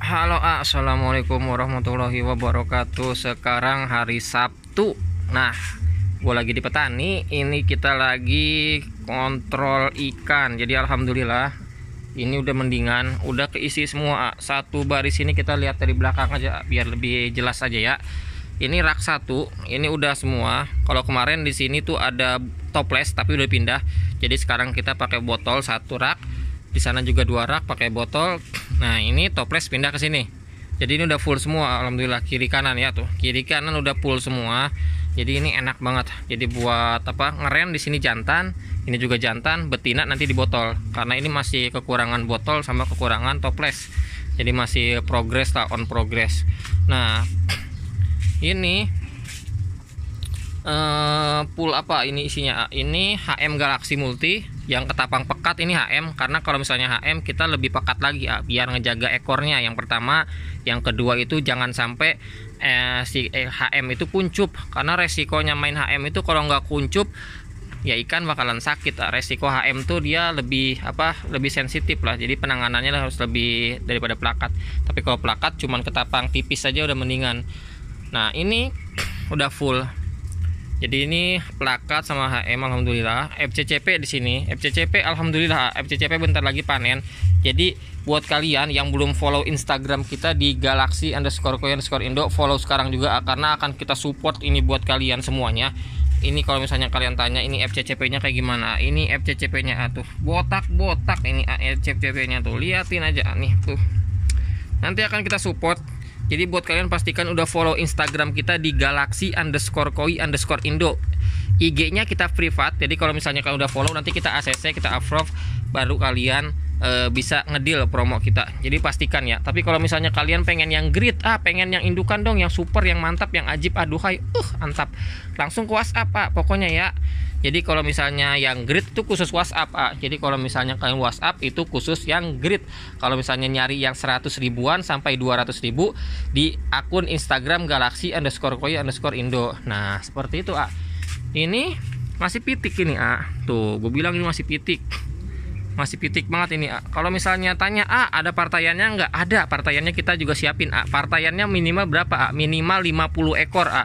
Halo ah, assalamualaikum warahmatullahi wabarakatuh Sekarang hari Sabtu Nah gue lagi di petani Ini kita lagi kontrol ikan Jadi alhamdulillah Ini udah mendingan Udah keisi semua Satu baris ini kita lihat dari belakang aja Biar lebih jelas aja ya Ini rak satu Ini udah semua Kalau kemarin di sini tuh ada toples Tapi udah pindah Jadi sekarang kita pakai botol satu rak di sana juga dua rak pakai botol nah ini toples pindah ke sini jadi ini udah full semua alhamdulillah kiri kanan ya tuh kiri kanan udah full semua jadi ini enak banget jadi buat apa ngeren di sini jantan ini juga jantan betina nanti di botol karena ini masih kekurangan botol sama kekurangan toples jadi masih progress lah on progress nah ini uh, pool apa ini isinya ini HM Galaxy Multi yang ketapang pekat ini HM karena kalau misalnya HM kita lebih pekat lagi ya, biar ngejaga ekornya yang pertama yang kedua itu jangan sampai eh, si eh, HM itu kuncup karena resikonya main HM itu kalau nggak kuncup ya ikan bakalan sakit ah, resiko HM tuh dia lebih apa lebih sensitif lah jadi penanganannya harus lebih daripada plakat tapi kalau plakat cuman ketapang tipis saja udah mendingan nah ini udah full jadi ini plakat sama HM alhamdulillah FCCP di sini FCCP alhamdulillah FCCP bentar lagi panen jadi buat kalian yang belum follow Instagram kita di Galaxy underscore Koyan underscore Indo follow sekarang juga karena akan kita support ini buat kalian semuanya ini kalau misalnya kalian tanya ini FCCP nya kayak gimana ini FCCP nya atuh tuh botak-botak ini FCCP nya tuh liatin aja nih tuh nanti akan kita support jadi buat kalian pastikan udah follow Instagram kita di galaxy underscore koi underscore indo. IG-nya kita privat. Jadi kalau misalnya kalian udah follow nanti kita ACC, kita approve baru kalian Eh, bisa ngedil promo kita. Jadi pastikan ya. Tapi kalau misalnya kalian pengen yang grid, ah pengen yang indukan dong, yang super, yang mantap, yang ajib, aduhai, uh antap. Langsung ke WhatsApp Pak, pokoknya ya. Jadi kalau misalnya yang grid itu khusus WhatsApp ah. Jadi kalau misalnya kalian WhatsApp itu khusus yang grid. Kalau misalnya nyari yang 100 ribuan sampai 200 ribu di akun Instagram Galaxy underscore Koi underscore Indo. Nah seperti itu ah. Ini masih pitik ini ah. Tuh gue bilang ini masih pitik masih pitik banget ini Kalau misalnya tanya ah ada partaiannya nggak? Ada partaiannya kita juga siapin A. Partaiannya minimal berapa ah Minimal 50 ekor A.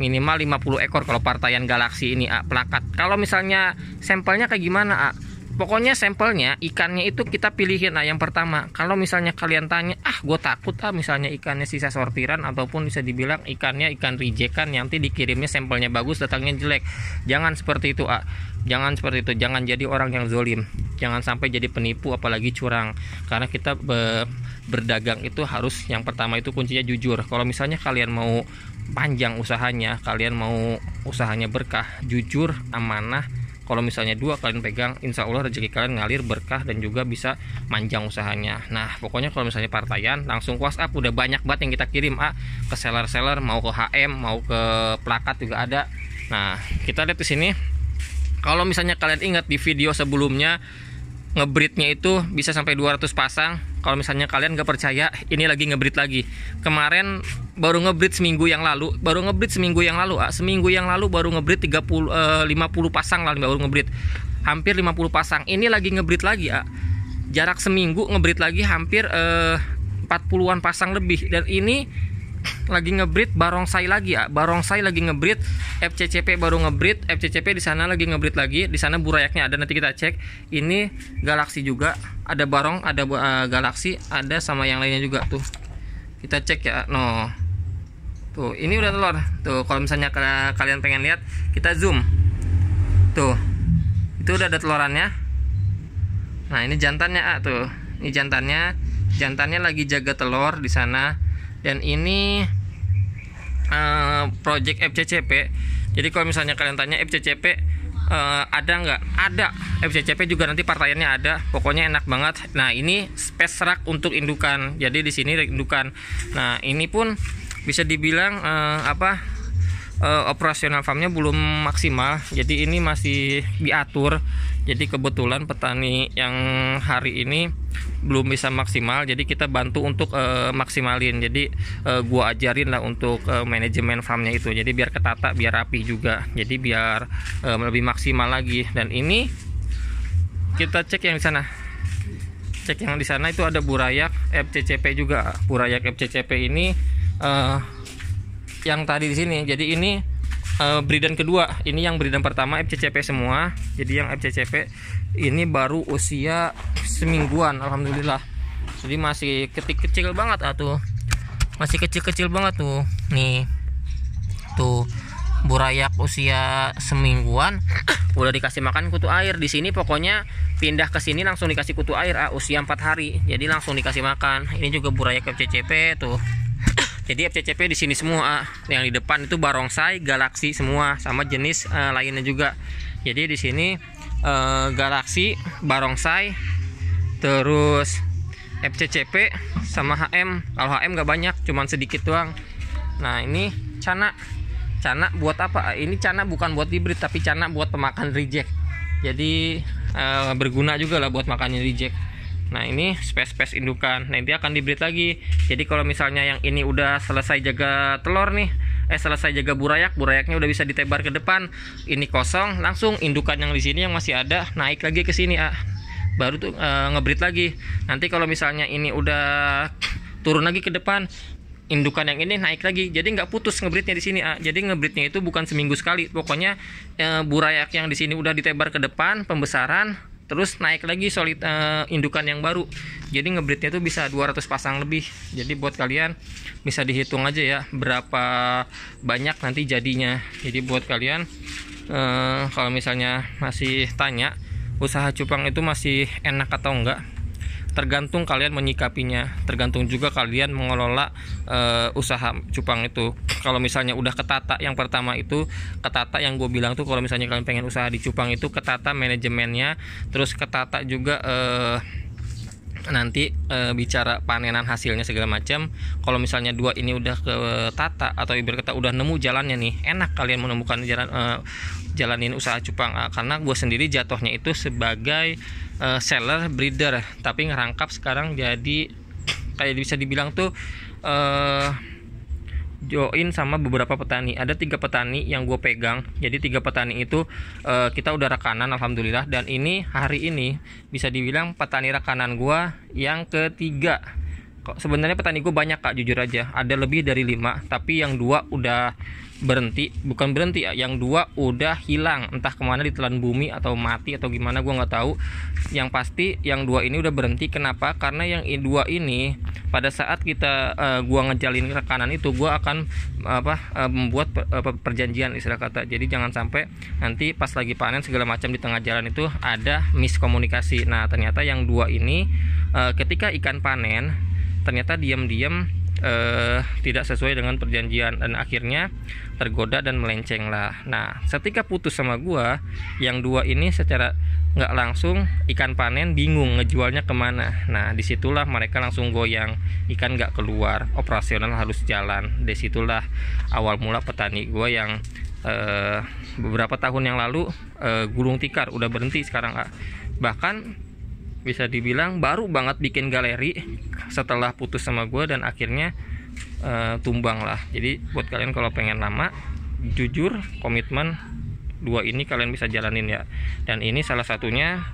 Minimal 50 ekor kalau partaian galaksi ini A pelakat Kalau misalnya sampelnya kayak gimana A? pokoknya sampelnya ikannya itu kita pilihin nah yang pertama kalau misalnya kalian tanya ah gue takut ah misalnya ikannya sisa sortiran ataupun bisa dibilang ikannya ikan kan nanti dikirimnya sampelnya bagus datangnya jelek jangan seperti itu ah jangan seperti itu jangan jadi orang yang zolim jangan sampai jadi penipu apalagi curang karena kita be berdagang itu harus yang pertama itu kuncinya jujur kalau misalnya kalian mau panjang usahanya kalian mau usahanya berkah jujur amanah kalau misalnya dua kalian pegang insya Allah rezeki kalian ngalir berkah dan juga bisa manjang usahanya nah pokoknya kalau misalnya partaian langsung WhatsApp udah banyak banget yang kita kirim A ke seller-seller mau ke HM mau ke plakat juga ada nah kita lihat di sini kalau misalnya kalian ingat di video sebelumnya ngebreednya itu bisa sampai 200 pasang kalau misalnya kalian gak percaya ini lagi ngebreed lagi kemarin baru ngebreed seminggu yang lalu baru ngebreed seminggu yang lalu ah. seminggu yang lalu baru ngebreed 30 eh, 50 pasang lah baru ngebreed hampir 50 pasang ini lagi ngebreed lagi ah. jarak seminggu ngebreed lagi hampir eh, 40-an pasang lebih dan ini lagi ngebreed barongsai lagi ya barongsai lagi ngebreed FCCP baru ngebreed FCCP di sana lagi ngebreed lagi di sana burayaknya ada nanti kita cek ini galaksi juga ada barong ada uh, eh, galaksi ada sama yang lainnya juga tuh kita cek ya no tuh ini udah telur tuh kalau misalnya kalian pengen lihat kita zoom tuh itu udah ada telurannya. nah ini jantannya ah, tuh ini jantannya jantannya lagi jaga telur di sana dan ini uh, project FCCP jadi kalau misalnya kalian tanya FCCP uh, eh, ada nggak ada FCCP juga nanti partaiannya ada pokoknya enak banget nah ini space rack untuk indukan jadi di sini indukan nah ini pun bisa dibilang eh, apa eh, operasional farmnya belum maksimal jadi ini masih diatur jadi kebetulan petani yang hari ini belum bisa maksimal jadi kita bantu untuk e, maksimalin jadi e, gua ajarin lah untuk e, manajemen farmnya itu jadi biar ketata biar rapi juga jadi biar e, lebih maksimal lagi dan ini kita cek yang di sana cek yang di sana itu ada burayak FCCP juga burayak FCCP ini uh, yang tadi di sini jadi ini uh, breedan kedua ini yang breedan pertama FCCP semua jadi yang FCCP ini baru usia semingguan alhamdulillah jadi masih ketik kecil banget ah masih kecil-kecil banget tuh nih tuh burayak usia semingguan udah dikasih makan kutu air di sini pokoknya pindah ke sini langsung dikasih kutu air ah, usia 4 hari jadi langsung dikasih makan ini juga burayak FCCP tuh jadi FCCP di sini semua ah. yang di depan itu barongsai galaksi semua sama jenis eh, lainnya juga jadi di sini eh, galaksi barongsai terus FCCP sama HM kalau HM gak banyak cuman sedikit doang nah ini cana cana buat apa eh, ini cana bukan buat hibrid tapi cana buat pemakan reject jadi e, berguna juga lah buat makannya reject nah ini space-space indukan nah, nanti akan dibreed lagi jadi kalau misalnya yang ini udah selesai jaga telur nih eh selesai jaga burayak burayaknya udah bisa ditebar ke depan ini kosong langsung indukan yang di sini yang masih ada naik lagi ke sini ah baru tuh e, ngebreed lagi nanti kalau misalnya ini udah turun lagi ke depan indukan yang ini naik lagi jadi nggak putus ngebritnya di sini ah. jadi ngebritnya itu bukan seminggu sekali pokoknya e, burayak yang di sini udah ditebar ke depan pembesaran terus naik lagi solid e, indukan yang baru jadi ngebritnya itu bisa 200 pasang lebih jadi buat kalian bisa dihitung aja ya berapa banyak nanti jadinya jadi buat kalian e, kalau misalnya masih tanya usaha cupang itu masih enak atau enggak tergantung kalian menyikapinya tergantung juga kalian mengelola uh, usaha cupang itu kalau misalnya udah ketata yang pertama itu ketata yang gue bilang tuh kalau misalnya kalian pengen usaha di cupang itu ketata manajemennya terus ketata juga uh, nanti e, bicara panenan hasilnya segala macam kalau misalnya dua ini udah ke tata atau ibarat kata udah nemu jalannya nih enak kalian menemukan jalan e, jalanin usaha cupang ah, karena gue sendiri jatuhnya itu sebagai e, seller breeder tapi ngerangkap sekarang jadi kayak bisa dibilang tuh eh join sama beberapa petani ada tiga petani yang gue pegang jadi tiga petani itu uh, kita udah rekanan alhamdulillah dan ini hari ini bisa dibilang petani rekanan gue yang ketiga sebenarnya petani gue banyak kak jujur aja ada lebih dari lima tapi yang dua udah berhenti bukan berhenti ya yang dua udah hilang entah kemana ditelan bumi atau mati atau gimana gue nggak tahu yang pasti yang dua ini udah berhenti kenapa karena yang dua ini pada saat kita uh, eh, gue ngejalin rekanan itu gue akan apa uh, membuat per, uh, perjanjian istilah kata jadi jangan sampai nanti pas lagi panen segala macam di tengah jalan itu ada miskomunikasi nah ternyata yang dua ini uh, ketika ikan panen ternyata diam-diam eh, tidak sesuai dengan perjanjian dan akhirnya tergoda dan melenceng lah. Nah, ketika putus sama gua, yang dua ini secara nggak langsung ikan panen bingung ngejualnya kemana. Nah, disitulah mereka langsung goyang, ikan nggak keluar, operasional harus jalan. Disitulah awal mula petani gua yang eh, beberapa tahun yang lalu eh, gulung tikar udah berhenti sekarang bahkan bisa dibilang baru banget bikin galeri setelah putus sama gue dan akhirnya uh, tumbang lah jadi buat kalian kalau pengen lama jujur komitmen dua ini kalian bisa jalanin ya dan ini salah satunya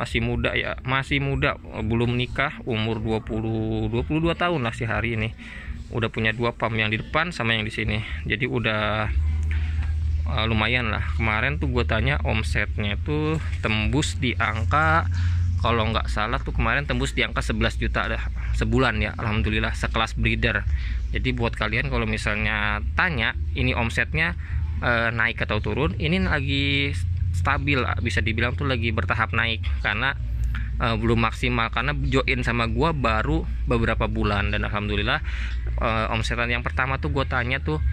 masih muda ya masih muda belum nikah umur 20 22 tahun lah si hari ini udah punya dua pam yang di depan sama yang di sini jadi udah uh, lumayan lah kemarin tuh gue tanya omsetnya tuh tembus di angka kalau nggak salah tuh kemarin tembus di angka 11 juta dah sebulan ya Alhamdulillah sekelas breeder jadi buat kalian kalau misalnya tanya ini omsetnya eh, naik atau turun ini lagi stabil bisa dibilang tuh lagi bertahap naik karena eh, belum maksimal karena join sama gua baru beberapa bulan dan Alhamdulillah eh, omsetan yang pertama tuh gue tanya tuh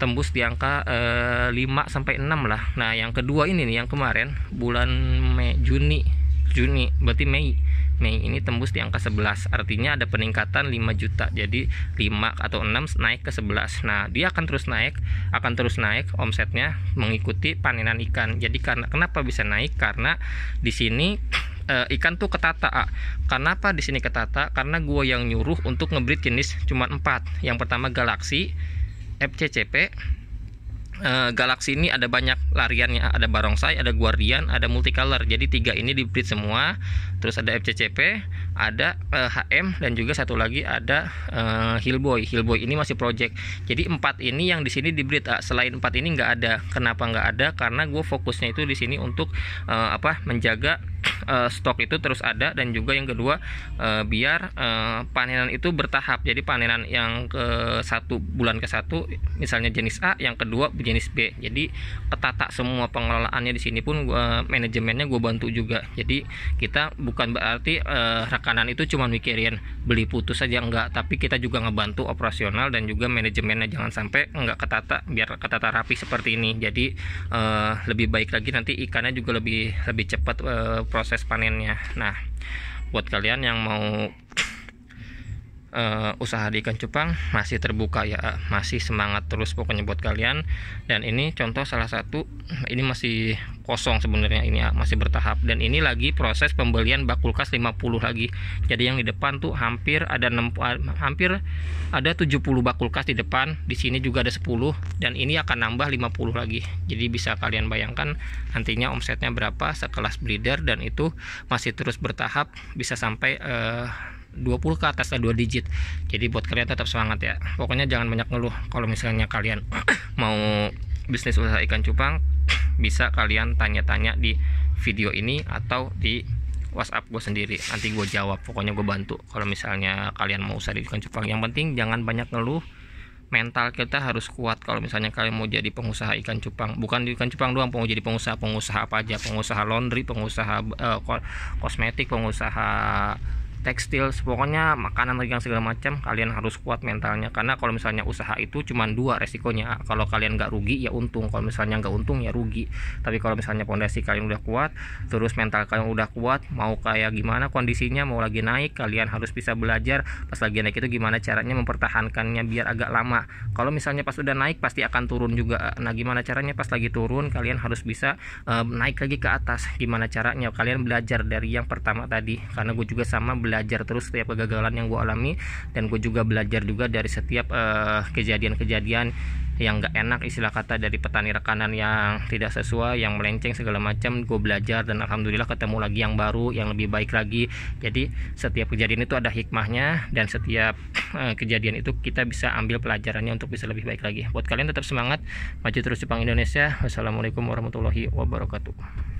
tembus di angka eh, 5 sampai 6 lah. Nah, yang kedua ini nih yang kemarin bulan Mei Juni Juni berarti Mei Mei ini tembus di angka 11 artinya ada peningkatan 5 juta jadi 5 atau 6 naik ke 11 nah dia akan terus naik akan terus naik omsetnya mengikuti panenan ikan jadi karena kenapa bisa naik karena di sini eh, ikan tuh ketata A. kenapa di sini ketata karena gua yang nyuruh untuk ngebreed jenis cuma 4 yang pertama galaksi FCCP Eh, Galaksi ini ada banyak lariannya, ada Barongsai, ada Guardian, ada Multicolor. Jadi tiga ini di breed semua. Terus ada FCCP, ada uh, HM dan juga satu lagi ada uh, Hillboy. Hillboy ini masih project. Jadi empat ini yang di sini di breed. Ah, selain empat ini nggak ada. Kenapa nggak ada? Karena gue fokusnya itu di sini untuk uh, apa? Menjaga uh, stok itu terus ada dan juga yang kedua uh, biar uh, panenan itu bertahap jadi panenan yang ke satu bulan ke satu misalnya jenis A yang kedua jenis B jadi ketata semua pengelolaannya di sini pun uh, manajemennya gue bantu juga jadi kita bukan berarti uh, rekan kanan itu cuma mikirin beli putus saja enggak tapi kita juga ngebantu operasional dan juga manajemennya jangan sampai enggak ketata biar ketata rapi seperti ini jadi uh, lebih baik lagi nanti ikannya juga lebih lebih cepat uh, proses panennya nah buat kalian yang mau uh, usaha di ikan cupang masih terbuka ya masih semangat terus pokoknya buat kalian dan ini contoh salah satu ini masih kosong sebenarnya ini ya, masih bertahap dan ini lagi proses pembelian bak kulkas 50 lagi jadi yang di depan tuh hampir ada 6 hampir ada 70 bak kulkas di depan di sini juga ada 10 dan ini akan nambah 50 lagi jadi bisa kalian bayangkan nantinya omsetnya berapa sekelas breeder dan itu masih terus bertahap bisa sampai uh, 20 ke atas lah 2 digit jadi buat kalian tetap semangat ya pokoknya jangan banyak ngeluh kalau misalnya kalian mau bisnis usaha ikan cupang bisa kalian tanya-tanya di video ini atau di WhatsApp gue sendiri nanti gue jawab pokoknya gue bantu kalau misalnya kalian mau usaha ikan cupang yang penting jangan banyak ngeluh mental kita harus kuat kalau misalnya kalian mau jadi pengusaha ikan cupang bukan di ikan cupang doang mau jadi pengusaha pengusaha apa aja pengusaha laundry pengusaha uh, kosmetik pengusaha tekstil pokoknya makanan lagi yang segala macam kalian harus kuat mentalnya karena kalau misalnya usaha itu cuma dua resikonya kalau kalian nggak rugi ya untung kalau misalnya nggak untung ya rugi tapi kalau misalnya pondasi kalian udah kuat terus mental kalian udah kuat mau kayak gimana kondisinya mau lagi naik kalian harus bisa belajar pas lagi naik itu gimana caranya mempertahankannya biar agak lama kalau misalnya pas udah naik pasti akan turun juga nah gimana caranya pas lagi turun kalian harus bisa um, naik lagi ke atas gimana caranya kalian belajar dari yang pertama tadi karena gue juga sama belajar belajar terus setiap kegagalan yang gue alami dan gue juga belajar juga dari setiap kejadian eh, kejadian-kejadian yang gak enak istilah kata dari petani rekanan yang tidak sesuai yang melenceng segala macam gue belajar dan alhamdulillah ketemu lagi yang baru yang lebih baik lagi jadi setiap kejadian itu ada hikmahnya dan setiap eh, kejadian itu kita bisa ambil pelajarannya untuk bisa lebih baik lagi buat kalian tetap semangat maju terus Jepang Indonesia wassalamualaikum warahmatullahi wabarakatuh